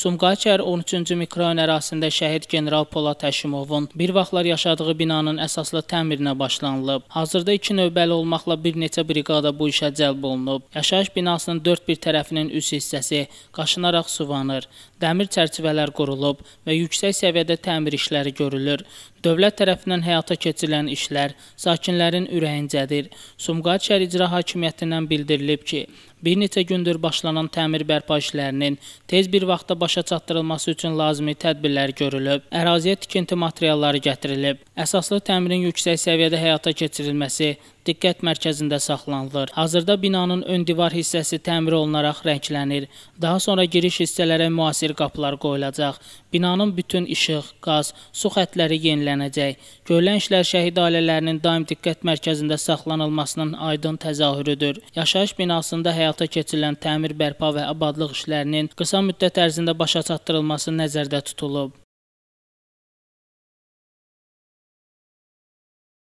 Sumqayıt şəhəri 13-cü mikrorayon ərazisində şəhid general Polad Həşimovun bir vaxtlar yaşadığı binanın əsaslı təmirinə başlanılıb. Hazırda 2 növbəli olmaqla bir neçə briqada bu işə cəlb olunub. Yaşayış binasının dörd bir tərəfinin üst hissəsi qaşınaraq suvanır. Dəmir çərçivələr qurulub və yüksək səviyyədə təmir işləri görülür. Dövlət tərəfindən həyata keçirilən işlər sakinlərin ürəyincədir. Sumqayıt şəhər icra hakimiyyətindən bildirilib ki, bir neçə gündür başlanan təmir bərpa işlərinin tez bir vaxtda başa çatdırılması üçün lazımi tədbirlər görülüb, əraziyə tikinti materialları gətirilib. Əsaslı təmirin yüksək səviyyədə həyata keçirilməsi diqqət mərkəzində saxlanılır. Hazırda binanın ön divar hissəsi təmir olunaraq rənglənir. Daha sonra giriş hissələrə müasir qapılar qoyulacaq. Binanın bütün işıq, qaz, su xətləri yenilənəcək. Görülən işlər şəhid ailələrinin daim diqqət mərkəzində saxlanılmasının aydın təzahürüdür. Yaşayış binasında həyata keçirilən təmir, bərpa və abadlıq işlərinin qısa müddət ərzində başa çatdırılması nəzərdə tutulub.